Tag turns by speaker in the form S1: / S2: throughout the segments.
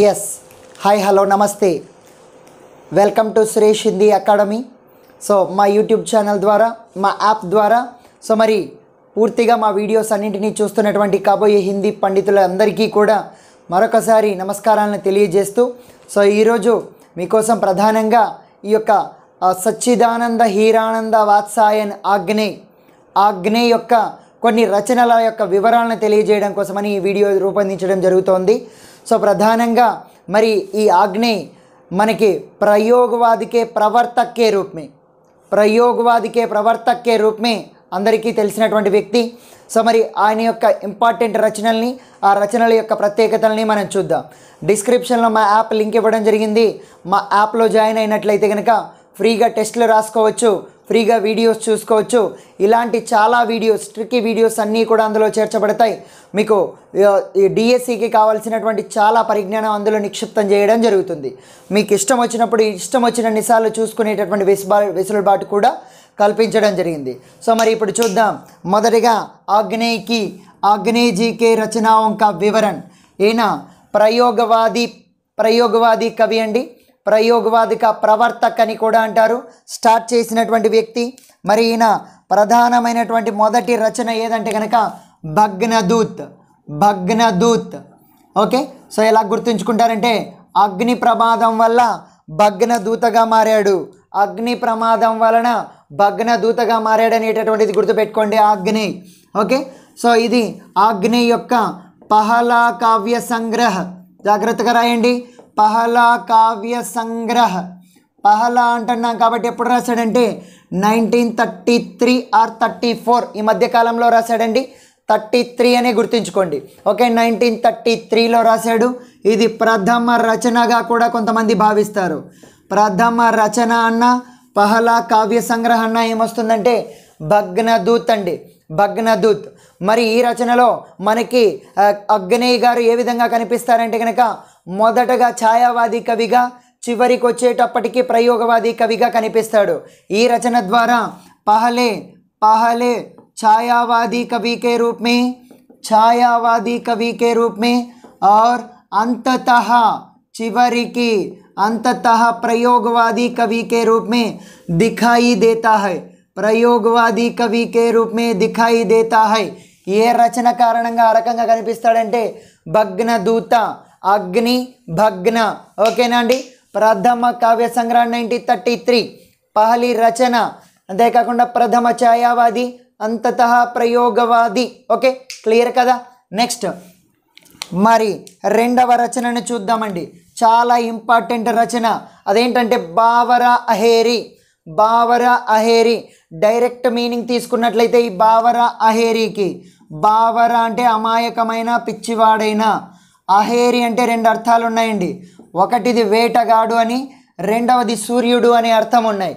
S1: yes hi hello నమస్తే welcome to Suresh Hindi academy so మా YouTube channel ద్వారా మా యాప్ ద్వారా సో మరి పూర్తిగా మా వీడియోస్ అన్నింటినీ చూస్తున్నటువంటి కాబోయే హిందీ పండితులందరికీ కూడా మరొకసారి నమస్కారాలను తెలియజేస్తూ సో ఈరోజు మీకోసం ప్రధానంగా ఈ యొక్క సచ్చిదానంద హీరానంద వాత్సాయన్ ఆగ్నే ఆగ్నే యొక్క కొన్ని రచనల యొక్క వివరాలను తెలియజేయడం కోసమని ఈ వీడియో రూపొందించడం జరుగుతోంది సో ప్రధానంగా మరి ఈ ఆగ్ని మనకి ప్రయోగవాదికే ప్రవర్తకే రూపమే ప్రయోగవాదికే ప్రవర్తకే రూపమే అందరికీ తెలిసినటువంటి వ్యక్తి సో మరి ఆయన యొక్క ఇంపార్టెంట్ రచనల్ని ఆ రచనల యొక్క ప్రత్యేకతల్ని మనం చూద్దాం డిస్క్రిప్షన్లో మా యాప్ లింక్ ఇవ్వడం జరిగింది మా యాప్లో జాయిన్ అయినట్లయితే కనుక ఫ్రీగా టెస్ట్లు రాసుకోవచ్చు ఫ్రీగా వీడియోస్ చూసుకోవచ్చు ఇలాంటి చాలా వీడియోస్ ట్రిక్కీ వీడియోస్ అన్నీ కూడా అందులో చేర్చబడతాయి మీకు డిఎస్సికి కావాల్సినటువంటి చాలా పరిజ్ఞానం అందులో నిక్షిప్తం చేయడం జరుగుతుంది మీకు ఇష్టం వచ్చినప్పుడు ఇష్టం నిసార్లు చూసుకునేటటువంటి వెసుబా వెసులుబాటు కూడా కల్పించడం జరిగింది సో మరి ఇప్పుడు చూద్దాం మొదటిగా ఆగ్నేయకి ఆగ్నేయజీకే రచనాంక వివరణ్ ఈయన ప్రయోగవాది ప్రయోగవాది కవి అండి ప్రయోగవాదిక ప్రవర్తక్ అని కూడా అంటారు స్టార్ట్ చేసినటువంటి వ్యక్తి మరి ఈయన ప్రధానమైనటువంటి మొదటి రచన ఏదంటే కనుక భగ్నదూత్ భగ్నదూత్ ఓకే సో ఎలా గుర్తుంచుకుంటారంటే అగ్ని ప్రమాదం వల్ల భగ్నదూతగా మారాడు అగ్ని ప్రమాదం వలన భగ్నదూతగా మారాడు అనేటటువంటిది గుర్తుపెట్టుకోండి అగ్ని ఓకే సో ఇది అగ్ని యొక్క పహలా కావ్య సంగ్రహ జాగ్రత్తగా రాయండి పహలా కావ్య సంగ్రహ పహలా అంటున్నాం కాబట్టి ఎప్పుడు రాశాడంటే nineteen thirty three or thirty four ఈ మధ్యకాలంలో రాశాడండి థర్టీ త్రీ అనే గుర్తుంచుకోండి ఓకే నైన్టీన్ థర్టీ త్రీలో రాశాడు ఇది ప్రథమ రచనగా కూడా కొంతమంది భావిస్తారు ప్రథమ రచన అన్న పహలా కావ్య సంగ్రహ అన్న ఏమొస్తుందంటే భగ్నదూత్ అండి భగ్నదూత్ మరి ఈ రచనలో మనకి అగ్నేయ్ గారు ఏ విధంగా కనిపిస్తారంటే కనుక మదటగా ఛాయవాది కవిగా చివరకి వచ్చేటప్పటికి ప్రయోగవాది కవిగా కనిపిస్తాడు ఈ రచన ద్వారా హాలే హాలే ఛాయవాది కవి కే రూపమే ఛాయవాది కవి కే రూపమే ఆర్ అంతతః చివరకి అంతతః ప్రయోగవాది కవి కే రూపమే దఖాయి దేతా హై ప్రయోగవాది కవి కే రూపమే దఖాయి దేతా హై యే రచన కారణంగా రకంగా కనిపిస్తాడంటే బగ్న దూత అగ్ని భగ్న ఓకేనా అండి ప్రథమ కావ్య సంగ్రహం నైన్టీన్ థర్టీ త్రీ పహలి రచన అంతేకాకుండా ప్రథమ ఛాయావాది అంతత ప్రయోగవాది ఓకే క్లియర్ కదా నెక్స్ట్ మరి రెండవ రచనను చూద్దామండి చాలా ఇంపార్టెంట్ రచన అదేంటంటే బావరా అహేరి బావరా అహేరి డైరెక్ట్ మీనింగ్ తీసుకున్నట్లయితే ఈ బావరా అహేరికి బావరా అంటే అమాయకమైన పిచ్చివాడైన అహేరి అంటే రెండు అర్థాలు ఉన్నాయండి ఒకటిది వేటగాడు అని రెండవది సూర్యుడు అనే అర్థం ఉన్నాయి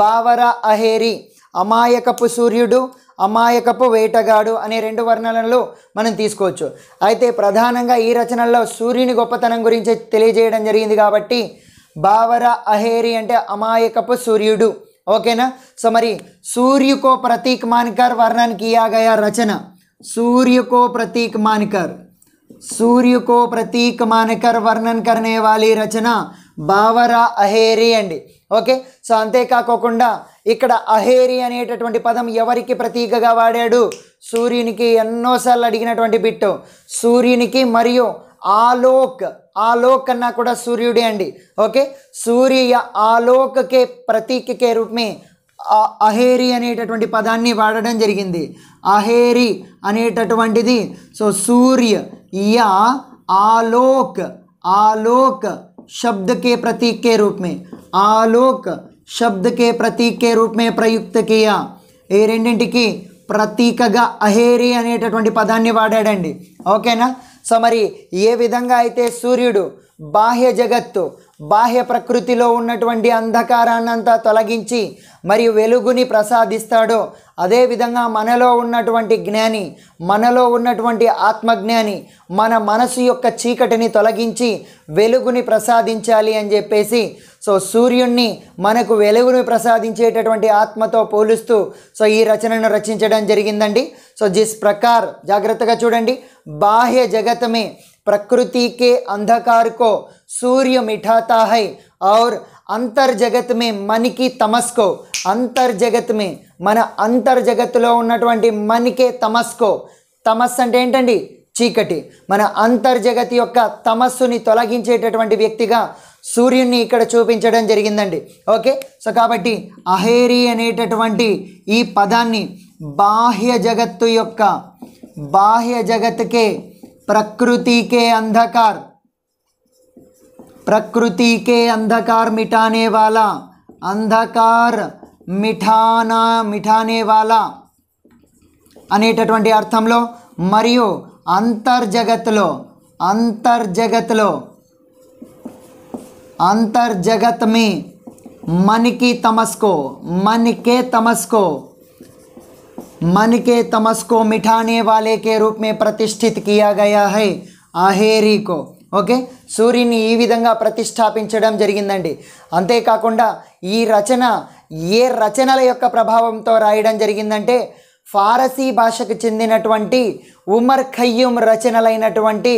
S1: బావర అహేరి అమాయకపు సూర్యుడు అమాయకపు వేటగాడు అనే రెండు వర్ణనలు మనం తీసుకోవచ్చు అయితే ప్రధానంగా ఈ రచనల్లో సూర్యుని గొప్పతనం గురించి తెలియజేయడం జరిగింది కాబట్టి బావర అహేరి అంటే అమాయకపు సూర్యుడు ఓకేనా సో మరి సూర్యుకో ప్రతీక్ మాన్కర్ వర్ణానికి కియా రచన సూర్యుకో ప్రతీక్ మాన్కర్ सूर्य को प्रतीक मानकर वर्णन करने वाली రచన బావరా అహేరి అండి ఓకే సో అంతేకాకోకుండా ఇక్కడ అహేరి అనేటటువంటి పదం ఎవరికి ప్రతీకగా వాడాడు సూర్యునికి ఎన్నోసార్లు అడిగినటువంటి బిట్టు సూర్యునికి మరియు ఆలోక్ ఆలోక్ करना కూడా సూర్యుడే అండి ఓకే సూర్య ఆలోక్ కే ప్రతీక కే రూపమే అహేరి అనేటటువంటి పదాన్ని వాడడం జరిగింది అహేరి అనేటటువంటిది సో సూర్య యా ఆలోక్ ఆలోక్ శబ్దకే ప్రతీకే రూపమే ఆలోక్ శబ్దకే ప్రతీకే రూపమే शब्द ఈ రెండింటికి ప్రతీకగా అహేరి అనేటటువంటి పదాన్ని వాడాడండి ఓకేనా సో మరి ఏ విధంగా అయితే సూర్యుడు బాహ్య జగత్తు బాహ్య ప్రకృతిలో ఉన్నటువంటి అంధకారాన్నంతా తొలగించి మరియు వెలుగుని ప్రసాదిస్తాడో అదేవిధంగా మనలో ఉన్నటువంటి జ్ఞాని మనలో ఉన్నటువంటి ఆత్మజ్ఞాని మన మనసు యొక్క చీకటిని తొలగించి వెలుగుని ప్రసాదించాలి అని చెప్పేసి సో సూర్యుణ్ణి మనకు వెలుగుని ప్రసాదించేటటువంటి ఆత్మతో పోలుస్తూ సో ఈ రచనను రచించడం జరిగిందండి సో జిస్ ప్రకార్ జాగ్రత్తగా చూడండి బాహ్య జగతమే प्रकृति के अंधकार को सूर्य मिठाता है और अंतर जगत में मन की तमस को अंतर మన అంతర్ జగత్తులో ఉన్నటువంటి మనకే తమస్కో తమస్ అంటే ఏంటండి చీకటి మన అంతర్జగతి యొక్క తమస్సుని తొలగించేటటువంటి వ్యక్తిగా సూర్యుని ఇక్కడ చూపించడం జరిగిందండి ఓకే సో కాబట్టి అహేరి అనేటటువంటి ఈ పదాన్ని బాహ్య జగత్తు యొక్క బాహ్య జగత్కే प्रकृति के अंधकार प्रकृति के अंधकार मिटाने वाला अंधकार మిఠానా మిఠానే వాలా అనేటటువంటి అర్థంలో మరియు అంతర్జగత్లో అంతర్జగత్లో అంతర్జగత్ మీ మన్కి తమస్కో మన్కే తమస్కో मन के तमस को मिठाने वाले के रूप में प्रतिष्ठित किया गया है अहेरी को ఓకే సూర్యుని ఈ విధంగా ప్రతిష్టాపించడం జరిగిందండి అంతేకాకుండా ఈ రచన ఏ రచనల యొక్క ప్రభావంతో రాయడం జరిగిందంటే ఫారసీ భాషకు చెందినటువంటి ఉమర్ ఖయ్యూమ్ రచనలైనటువంటి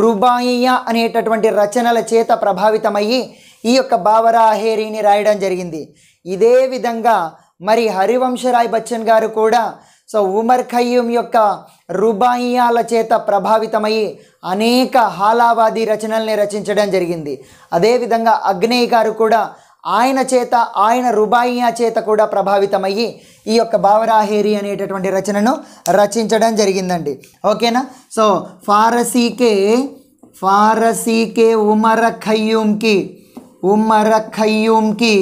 S1: రుబాయియా అనేటటువంటి రచనల చేత ప్రభావితమయ్యి ఈ యొక్క బావరా అహేరీని రాయడం జరిగింది ఇదే విధంగా మరి హరివంశరాయ్ బచ్చన్ గారు కూడా సో ఉమర్ ఖయ్యూమ్ యొక్క రుబాయియాల చేత ప్రభావితమయ్యి అనేక హాలావాది రచనల్ని రచించడం జరిగింది అదేవిధంగా అగ్నేయ్ గారు కూడా ఆయన చేత ఆయన రుబాయియా చేత కూడా ప్రభావితమయ్యి ఈ యొక్క బావరాహేరి అనేటటువంటి రచనను రచించడం జరిగిందండి ఓకేనా సో ఫారసీకే ఫారసీకే ఉమర ఖయ్యూమ్కి ఉమర ఖయ్యూమ్కి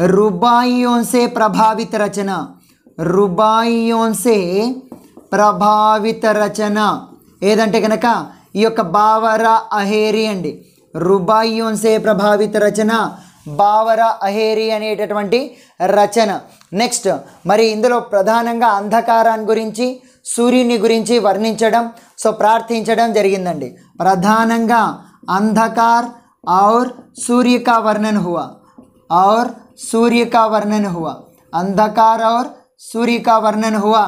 S1: रुबाइयों से प्रभावित रचना रुबाइयों से ప్రభావిత రచన ఏదంటే కనుక ఈ యొక్క బావరా అహేరి అండి రుబాయియోన్సే ప్రభావిత రచన బావరా అహేరి అనేటటువంటి రచన నెక్స్ట్ మరి ఇందులో ప్రధానంగా అంధకారాన్ని గురించి సూర్యుని గురించి వర్ణించడం సో ప్రార్థించడం జరిగిందండి ప్రధానంగా అంధకార్ ఔర్ సూర్య వర్ణన్ హువా और सूर्य का वर्णन हुआ अंधकार और सूर्य का వర్ణన హువా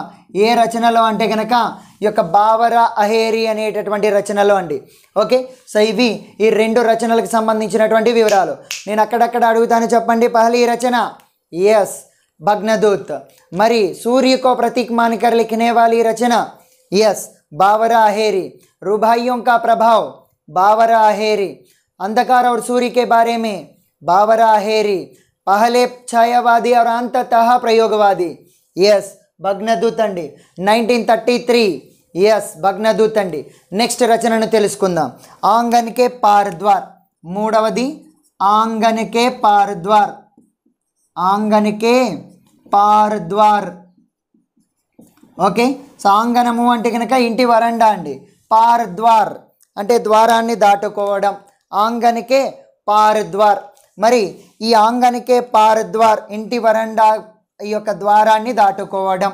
S1: ఏ రచనలో అంటే కనుక ఈ యొక్క బావర అహేరి అనేటటువంటి రచనలు అండి ఓకే సో ఇవి ఈ రెండు రచనలకు సంబంధించినటువంటి వివరాలు నేను అక్కడక్కడ అడుగుతాను చెప్పండి పహలి రచన ఎస్ భగ్నదూత్ మరి సూర్యకో ప్రతీక్ మానికర్ లిఖనే వాలి రచన ఎస్ బావర అహేరి రుభాయ్యం కా ప్రభావ్ బావర అహేరి అంధకార సూర్యకే బారేమే ಬಾವರಾಹೇರಿ పహలే ఛాయవాది ಅವರ ಅಂತತಃ ప్రయోగవాది ఎస్ భగ్నదూత్ అండి nineteen thirty three yes Bhagnadoot అండి నెక్స్ట్ రచనను తెలుసుకుందాం ఆంగన్కే పారద్వార్ మూడవది ఆంగన్కే పారద్వార్ ఆంగన్కే పారద్వార్ ఓకే సో సాంగనము అంటే కనుక ఇంటి వరండా అండి పారద్వార్ అంటే ద్వారాన్ని దాటుకోవడం ఆంగన్కే పారద్వార్ మరి ఈ ఆంగనికే పారద్వార్ ఇంటి వరండా ఈ యొక్క ద్వారాన్ని దాటుకోవడం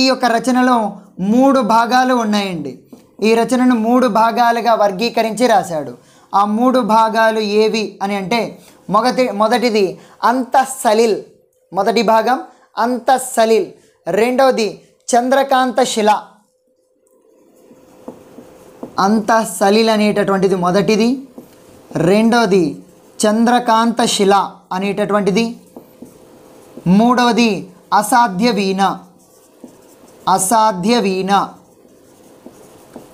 S1: ఈ యొక్క రచనలో మూడు భాగాలు ఉన్నాయండి ఈ రచనను మూడు భాగాలుగా వర్గీకరించి రాశాడు ఆ మూడు భాగాలు ఏవి అని అంటే మొదటి మొదటిది అంత సలిల్ మొదటి భాగం అంత సలిల్ రెండవది చంద్రకాంత శిల అంత సలిల్ అనేటటువంటిది మొదటిది రెండోది చంద్రకాంత శిల అనేటటువంటిది మూడవది అసాధ్య వీణ అసాధ్య వీణ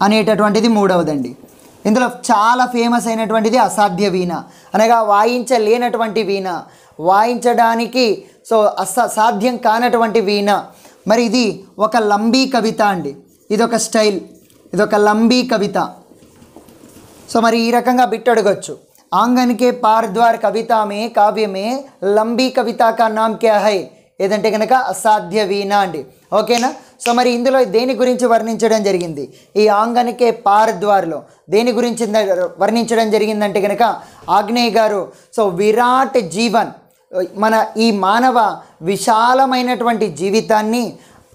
S1: అనేటటువంటిది మూడవదండి ఇందులో చాలా ఫేమస్ అయినటువంటిది అసాధ్య వీణ అనగా వాయించలేనటువంటి వీణ వాయించడానికి సో అస సాధ్యం కానటువంటి వీణ మరి ఇది ఒక లంబీ కవిత అండి ఇది ఒక స్టైల్ ఇది ఒక లంబీ కవిత సో మరి ఈ రకంగా బిట్ అడగచ్చు आंगन के पार द्वार कविता में काव्य में लंबी कविता का नाम क्या है ఏదంటే కనుక అసాధ్య వీణ అండి ఓకేనా సో మరి ఇందులో దేని గురించి వర్ణించడం జరిగింది ఈ ఆంగనికే పారద్వార్లో దేని గురించి వర్ణించడం జరిగిందంటే కనుక ఆగ్నేయ గారు సో విరాట్ జీవన్ మన ఈ మానవ విశాలమైనటువంటి జీవితాన్ని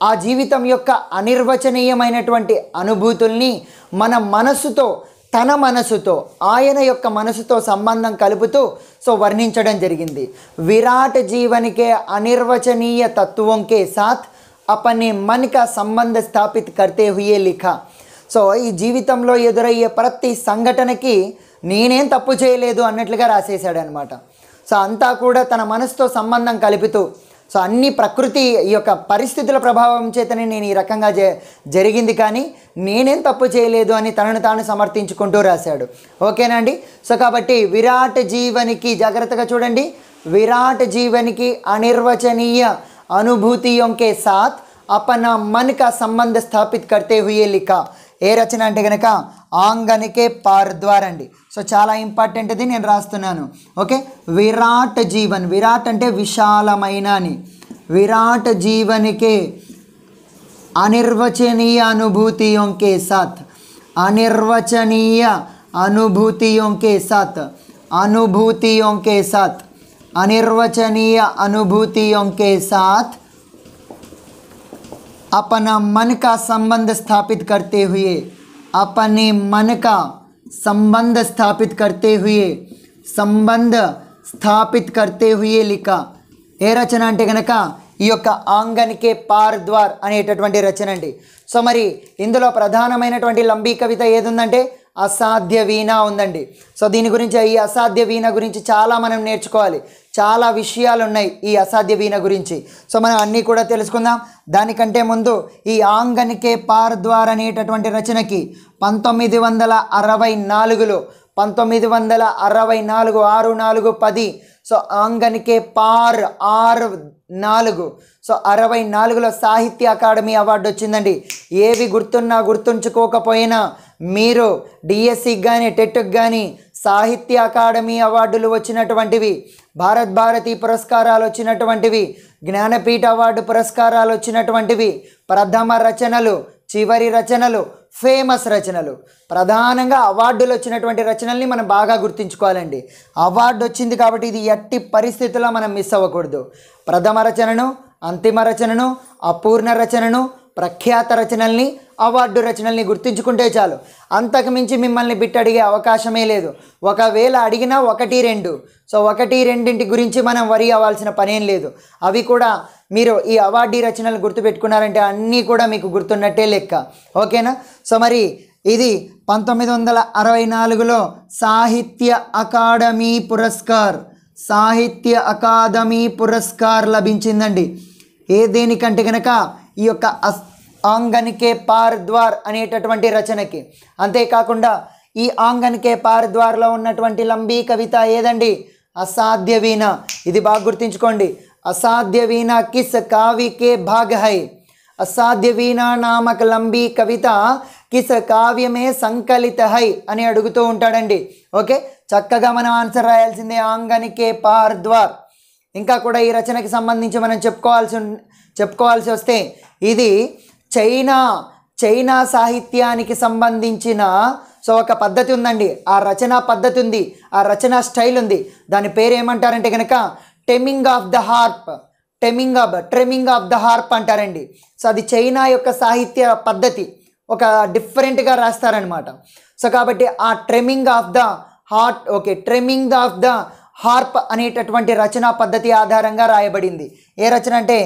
S1: ఆ జీవితం యొక్క అనిర్వచనీయమైనటువంటి అనుభూతుల్ని మన మనస్సుతో తన మనసుతో ఆయన యొక్క మనసుతో సంబంధం కలుపుతూ సో వర్ణించడం జరిగింది విరాట్ జీవనికే అనిర్వచనీయ తత్వంకే సాత్ అపని మనిక సంబంధ స్థాపిత్ కర్తే హుయే లిఖ సో ఈ జీవితంలో ఎదురయ్యే ప్రతి సంఘటనకి నేనేం తప్పు చేయలేదు అన్నట్లుగా రాసేశాడనమాట సో అంతా కూడా తన మనసుతో సంబంధం కలుపుతూ సో అన్ని ప్రకృతి ఈ యొక్క పరిస్థితుల ప్రభావం చేతనే నేను ఈ రకంగా జరిగింది కానీ నేనేం తప్పు చేయలేదు అని తనను తాను సమర్థించుకుంటూ రాశాడు ఓకేనండి సో కాబట్టి విరాట్ జీవనికి జాగ్రత్తగా చూడండి విరాట్ జీవనికి అనిర్వచనీయ అనుభూతి కే సాత్ అపన మన్ కా సంబంధ स्थापित కర్తే హుయే लिखा ఏ రచన అంటే కనుక ఆంగనికే పార్ద్వార్ అండి సో చాలా ఇంపార్టెంట్ ఇది నేను రాస్తున్నాను ఓకే విరాట్ జీవన్ విరాట్ అంటే విశాలమైన అని విరాట్ జీవనికే అనిర్వచనీయ అనుభూతి అనుభూతియోంకే సాత్ అనిర్వచనీయ అనుభూతి యొంకే సాత్ అనుభూతియోంకే సాత్ అనిర్వచనీయ అనుభూతి అనుభూతియోంకే సాత్ अपना मन का संबंध स्थापित करते हुए अपने मन का संबंध स्थापित करते हुए సంబంధ స్థాపిత్ కర్తే హుయే లిక ఏ రచన అంటే కనుక ఈ యొక్క ఆంగన్కే పార్ ద్వార్ అనేటటువంటి రచన అండి సో మరి ఇందులో ప్రధానమైనటువంటి లంబీ కవిత ఏదుందంటే అసాధ్య వీణ ఉందండి సో దీని గురించి ఈ అసాధ్య వీణ గురించి చాలా మనం నేర్చుకోవాలి చాలా విషయాలు ఉన్నాయి ఈ అసాధ్య వీణ గురించి సో మనం అన్నీ కూడా తెలుసుకుందాం దానికంటే ముందు ఈ ఆంగనికే ద్వారా అనేటటువంటి రచనకి పంతొమ్మిది వందల అరవై నాలుగులో పంతొమ్మిది వందల అరవై నాలుగు ఆరు నాలుగు పది సో ఆంగనికే పార్ ఆరు నాలుగు సో అరవై నాలుగులో సాహిత్య అకాడమీ అవార్డు వచ్చిందండి ఏవి గుర్తున్నా గుర్తుంచుకోకపోయినా మీరు డిఎస్సికి కానీ టెట్కి కానీ సాహిత్య అకాడమీ అవార్డులు వచ్చినటువంటివి భారత్ భారతి పురస్కారాలు వచ్చినటువంటివి జ్ఞానపీఠ అవార్డు పురస్కారాలు వచ్చినటువంటివి ప్రథమ రచనలు చివరి రచనలు ఫేమస్ రచనలు ప్రధానంగా అవార్డులు వచ్చినటువంటి రచనల్ని మనం బాగా గుర్తుంచుకోవాలండి అవార్డు వచ్చింది కాబట్టి ఇది ఎట్టి పరిస్థితుల్లో మనం మిస్ అవ్వకూడదు ప్రథమ రచనను అంతిమ రచనను అపూర్ణ రచనను ప్రఖ్యాత రచనల్ని అవార్డు రచనల్ని గుర్తించుకుంటే చాలు అంతకుమించి మిమ్మల్ని బిట్ అడిగే అవకాశమే లేదు ఒకవేళ అడిగినా ఒకటి రెండు సో ఒకటి రెండింటి గురించి మనం వరి అవ్వాల్సిన పనేం లేదు అవి కూడా మీరు ఈ అవార్డీ రచనలు గుర్తుపెట్టుకున్నారంటే అన్నీ కూడా మీకు గుర్తున్నట్టే లెక్క ఓకేనా సో మరి ఇది పంతొమ్మిది వందల అరవై నాలుగులో సాహిత్య అకాడమీ పురస్కార్ సాహిత్య అకాదమీ పురస్కార్ లభించిందండి ఏ దేనికంటే కనుక ఈ యొక్క అస్ ఆంగనికే పార్ద్వార్ అనేటటువంటి రచనకి అంతేకాకుండా ఈ ఆంగనికే పార్ద్వార్లో ఉన్నటువంటి లంబీ కవిత ఏదండి అసాధ్య వీణ ఇది బాగా గుర్తుంచుకోండి అసాధ్య వీణ కిస్ కావికే భాగహై హై అసాధ్య వీణ నామక లంబీ కవిత కిస కావ్యమే సంకలిత హై అని అడుగుతూ ఉంటాడండి ఓకే చక్కగా మనం ఆన్సర్ రాయాల్సిందే ఆంగనికే పార్ద్వార్ ఇంకా కూడా ఈ రచనకి సంబంధించి మనం చెప్పుకోవాల్సి చెప్పుకోవాల్సి వస్తే ఇది చైనా చైనా సాహిత్యానికి సంబంధించిన సో ఒక పద్ధతి ఉందండి ఆ రచనా పద్ధతి ఉంది ఆ రచనా స్టైల్ ఉంది దాని పేరు ఏమంటారంటే కనుక taming of the harp taming of trimming of the harp అంటారండి సో అది చైనా యొక్క సాహిత్య పద్ధతి ఒక డిఫరెంట్గా రాస్తారనమాట సో కాబట్టి ఆ trimming of the heart okay trimming of the harp అనేటటువంటి రచనా పద్ధతి ఆధారంగా రాయబడింది ఏ రచన అంటే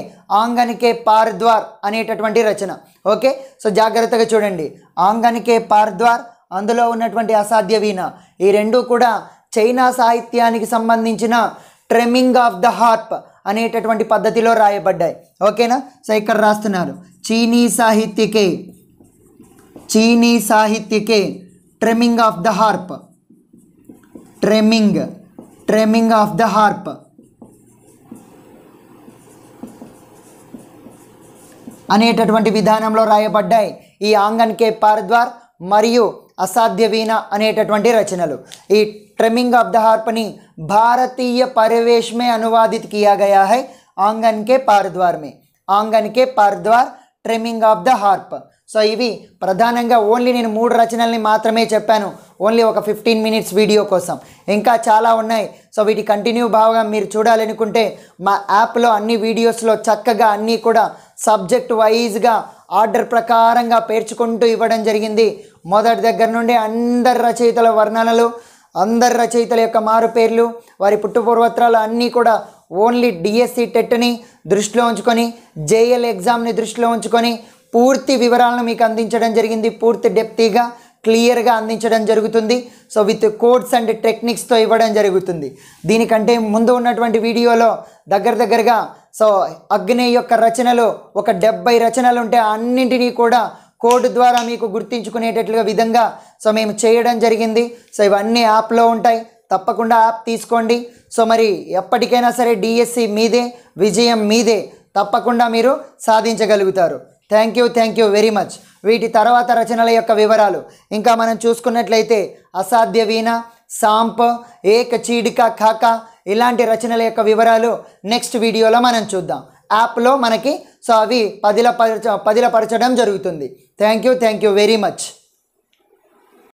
S1: ఆంగనికే పార్ద్వార్ అనేటటువంటి రచన ఓకే సో జాగ్రత్తగా చూడండి ఆంగనికే పార్ద్వార్ అందులో ఉన్నటువంటి అసాధ్య వీణ ఈ రెండూ కూడా చైనా సాహిత్యానికి సంబంధించిన ట్రెమింగ్ ఆఫ్ ద హార్ప్ అనేటటువంటి పద్ధతిలో రాయబడ్డాయి ఓకేనా సో ఇక్కడ రాస్తున్నారు చీనీ సాహిత్యకే चीनी साहित्य के trimming of the harp trimming trimming of the harp अनेटट्वेंटि विधानमलो రాయబడ్డాయి ఈ ఆంగన్‌కే పార్ద్వార్ మరియు asaadyavina అనేటటువంటి రచనలు ఈ ट्रिमिंग ऑफ द हार्पని భారతీయ పరివేష్మే అనువాదిత కియా గయా హై ఆంగన్ కే పార్ద్వార్ మే Aangan Ke Paar Dwar trimming of the harp so ఇవి ప్రధానంగా ఓన్లీ నేను మూడు రచనల్ని మాత్రమే చెప్పాను ఓన్లీ ఒక ఫిఫ్టీన్ మినిట్స్ వీడియో కోసం ఇంకా చాలా ఉన్నాయి సో వీటి కంటిన్యూ భావగా మీరు చూడాలనుకుంటే మా యాప్లో అన్ని వీడియోస్లో చక్కగా అన్నీ కూడా సబ్జెక్ట్ వైజ్గా ఆర్డర్ ప్రకారంగా పేర్చుకుంటూ ఇవ్వడం జరిగింది మొదటి దగ్గర నుండి అందరి రచయితల వర్ణనలు అందరి రచయితల యొక్క మారు పేర్లు వారి పుట్టుపూర్వత్రాలు అన్నీ కూడా ఓన్లీ డిఎస్సి టెట్ని e e దృష్టిలో ఉంచుకొని జేఎల్ ఎగ్జామ్ని దృష్టిలో ఉంచుకొని పూర్తి వివరాలను మీకు అందించడం జరిగింది పూర్తి డెప్తీగా క్లియర్గా అందించడం జరుగుతుంది సో విత్ కోడ్స్ అండ్ టెక్నిక్స్తో ఇవ్వడం జరుగుతుంది దీనికంటే ముందు ఉన్నటువంటి వీడియోలో దగ్గర దగ్గరగా సో అగ్ని యొక్క రచనలు ఒక డెబ్బై రచనలు ఉంటే అన్నింటినీ కూడా కోడ్ ద్వారా మీకు గుర్తించుకునేటట్లుగా విధంగా సో మేము చేయడం జరిగింది సో ఇవన్నీ యాప్లో ఉంటాయి తప్పకుండా యాప్ తీసుకోండి సో మరి ఎప్పటికైనా సరే డిఎస్సి మీదే విజయం మీదే తప్పకుండా మీరు సాధించగలుగుతారు thank you thank you very much వీటి తర్వాత రచనల యొక్క వివరాలు ఇంకా మనం చూసుకున్నట్లయితే అసాధ్య వీణ సాంప్ ఏక చీడిక కాక ఇలాంటి రచనల యొక్క వివరాలు నెక్స్ట్ వీడియోలో మనం చూద్దాం యాప్లో మనకి సో అవి పదిల పదిలపరచడం జరుగుతుంది thank you thank you very much